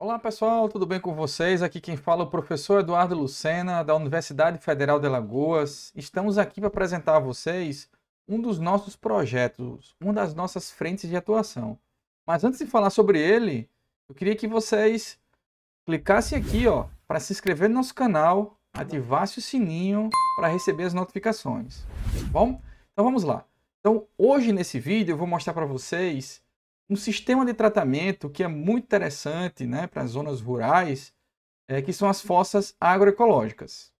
Olá pessoal, tudo bem com vocês? Aqui quem fala é o professor Eduardo Lucena, da Universidade Federal de Lagoas. Estamos aqui para apresentar a vocês um dos nossos projetos, uma das nossas frentes de atuação. Mas antes de falar sobre ele, eu queria que vocês clicassem aqui ó, para se inscrever no nosso canal, ativassem o sininho para receber as notificações. Tá bom? Então vamos lá. Então hoje nesse vídeo eu vou mostrar para vocês um sistema de tratamento que é muito interessante né, para as zonas rurais, é, que são as fossas agroecológicas.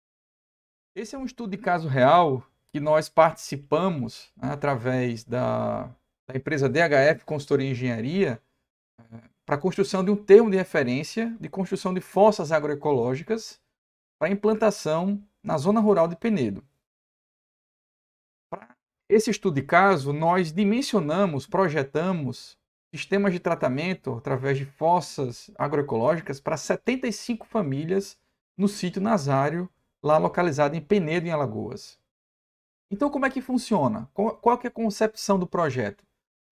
Esse é um estudo de caso real que nós participamos né, através da, da, empresa DHF Consultoria e Engenharia é, para a construção de um termo de referência de construção de fossas agroecológicas para implantação na zona rural de Penedo. Para esse estudo de caso, nós dimensionamos, projetamos sistemas de tratamento através de fossas agroecológicas para 75 famílias no sítio Nazário, lá localizado em Penedo, em Alagoas. Então, como é que funciona? Qual que é a concepção do projeto?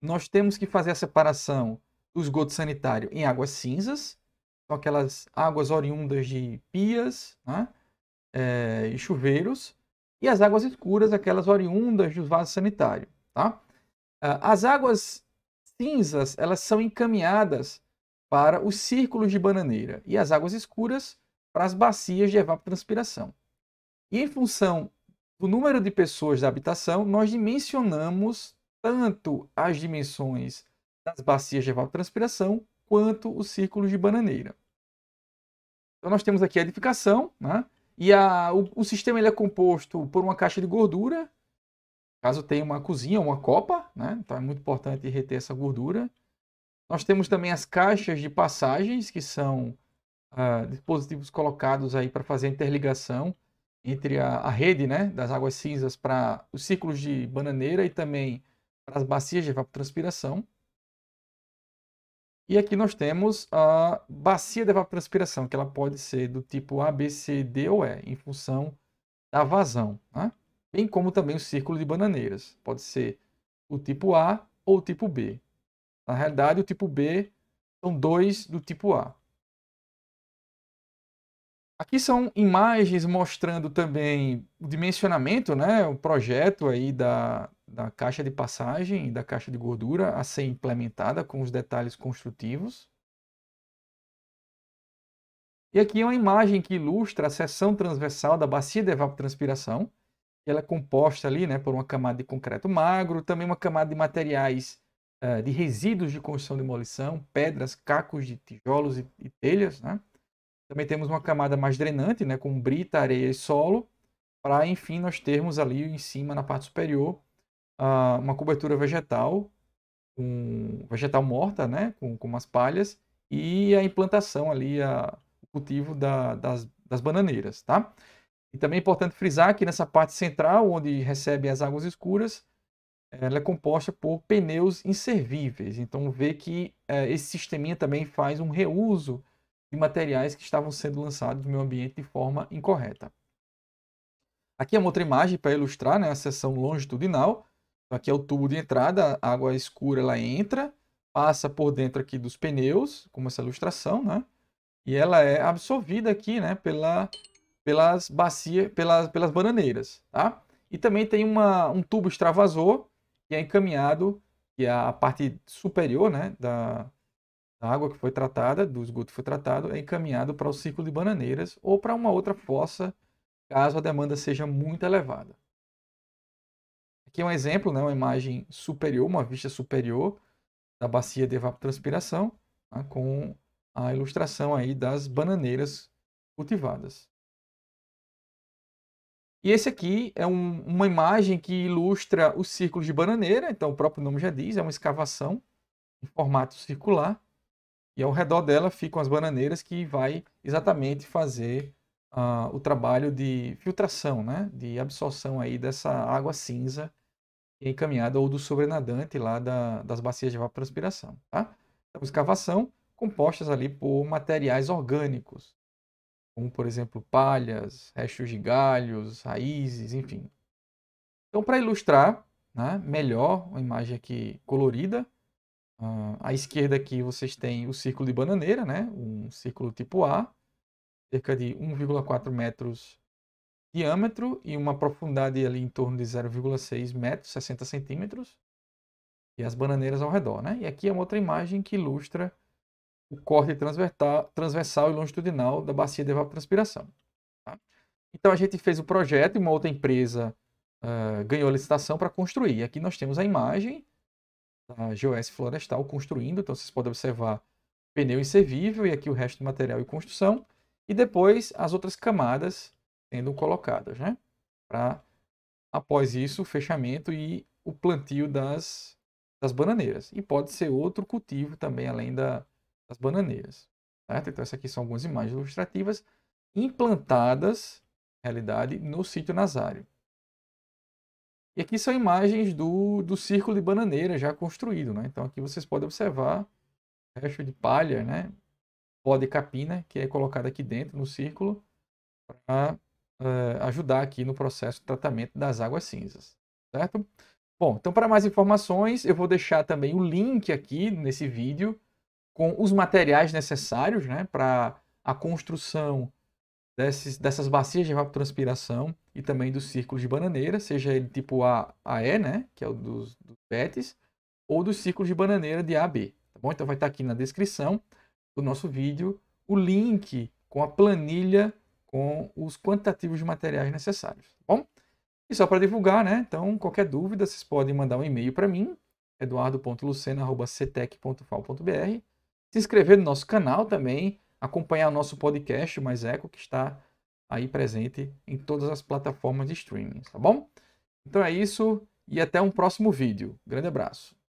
Nós temos que fazer a separação do esgoto sanitário em águas cinzas, são aquelas águas oriundas de pias né? é, e chuveiros, e as águas escuras, aquelas oriundas dos vasos sanitários. Tá? Ah, as águas cinzas elas são encaminhadas para os círculos de bananeira e as águas escuras para as bacias de evapotranspiração. E em função do número de pessoas da habitação, nós dimensionamos tanto as dimensões das bacias de evapotranspiração quanto os círculos de bananeira. Então nós temos aqui a edificação, né? e a, o, o sistema ele é composto por uma caixa de gordura, Caso tenha uma cozinha, uma copa, né? Então é muito importante reter essa gordura. Nós temos também as caixas de passagens, que são ah, dispositivos colocados aí para fazer a interligação entre a, a rede né, das águas cinzas para os círculos de bananeira e também para as bacias de evapotranspiração. E aqui nós temos a bacia de evapotranspiração, que ela pode ser do tipo A, B, C, D ou E, em função da vazão. Né? bem como também o círculo de bananeiras. Pode ser o tipo A ou o tipo B. Na realidade, o tipo B são dois do tipo A. Aqui são imagens mostrando também o dimensionamento, né, o projeto aí da, da caixa de passagem e da caixa de gordura a ser implementada com os detalhes construtivos. E aqui é uma imagem que ilustra a seção transversal da bacia de evapotranspiração, ela é composta ali né, por uma camada de concreto magro, também uma camada de materiais uh, de resíduos de construção e demolição, pedras, cacos de tijolos e, e telhas. Né? Também temos uma camada mais drenante, né, com brita, areia e solo, para enfim nós termos ali em cima, na parte superior, uh, uma cobertura vegetal, com um vegetal morta, né, com, com umas palhas, e a implantação ali, a, o cultivo da, das, das bananeiras. Tá? E também é importante frisar que nessa parte central, onde recebe as águas escuras, ela é composta por pneus inservíveis. Então vê que é, esse sisteminha também faz um reuso de materiais que estavam sendo lançados no meio ambiente de forma incorreta. Aqui é uma outra imagem para ilustrar né, a seção longitudinal. Então, aqui é o tubo de entrada, a água escura ela entra, passa por dentro aqui dos pneus, como essa ilustração, né? E ela é absorvida aqui né, pela pelas bacias, pelas, pelas bananeiras, tá? E também tem uma, um tubo extravasor que é encaminhado, que é a parte superior, né, da, da água que foi tratada, do esgoto que foi tratado, é encaminhado para o círculo de bananeiras ou para uma outra fossa, caso a demanda seja muito elevada. Aqui é um exemplo, né, uma imagem superior, uma vista superior da bacia de evapotranspiração, tá? com a ilustração aí das bananeiras cultivadas. E esse aqui é um, uma imagem que ilustra o círculo de bananeira, então o próprio nome já diz, é uma escavação em formato circular. E ao redor dela ficam as bananeiras que vai exatamente fazer uh, o trabalho de filtração, né? de absorção aí dessa água cinza encaminhada ou do sobrenadante lá da, das bacias de evapotranspiração. Tá? Então, escavação compostas ali por materiais orgânicos como por exemplo palhas, restos de galhos, raízes, enfim. Então, para ilustrar né, melhor, uma imagem aqui colorida, ah, à esquerda aqui vocês têm o círculo de bananeira, né, um círculo tipo A, cerca de 1,4 metros de diâmetro e uma profundidade ali em torno de 0,6 metros, 60 centímetros, e as bananeiras ao redor. Né? E aqui é uma outra imagem que ilustra o corte transversal e longitudinal da bacia de evapotranspiração. Tá? Então, a gente fez o projeto e uma outra empresa uh, ganhou a licitação para construir. Aqui nós temos a imagem da GOS Florestal construindo, então vocês podem observar pneu inservível e aqui o resto do material e construção, e depois as outras camadas sendo colocadas, né? Para após isso o fechamento e o plantio das, das bananeiras. E pode ser outro cultivo também além da, das bananeiras. Certo? Então, essas aqui são algumas imagens ilustrativas implantadas, na realidade, no sítio nazário. E aqui são imagens do, do círculo de bananeira já construído. Né? Então, aqui vocês podem observar resto de palha, né? pó de capina, né? que é colocado aqui dentro no círculo para uh, eh, ajudar aqui no processo de tratamento das águas cinzas, certo? Bom, então para mais informações, eu vou deixar também o link aqui nesse vídeo com os materiais necessários né, para a construção desses, dessas bacias de evapotranspiração e também dos círculos de bananeira, seja ele tipo A, AE, né, que é o dos, dos ou dos círculos de bananeira de b. Tá bom? Então vai estar tá aqui na descrição do nosso vídeo o link com a planilha com os quantitativos de materiais necessários. Tá bom? E só para divulgar, né? Então, qualquer dúvida, vocês podem mandar um e-mail para mim, eduardo.lucena.ctec.fal.br se inscrever no nosso canal também, acompanhar o nosso podcast Mais Eco, que está aí presente em todas as plataformas de streaming, tá bom? Então é isso e até um próximo vídeo. Grande abraço.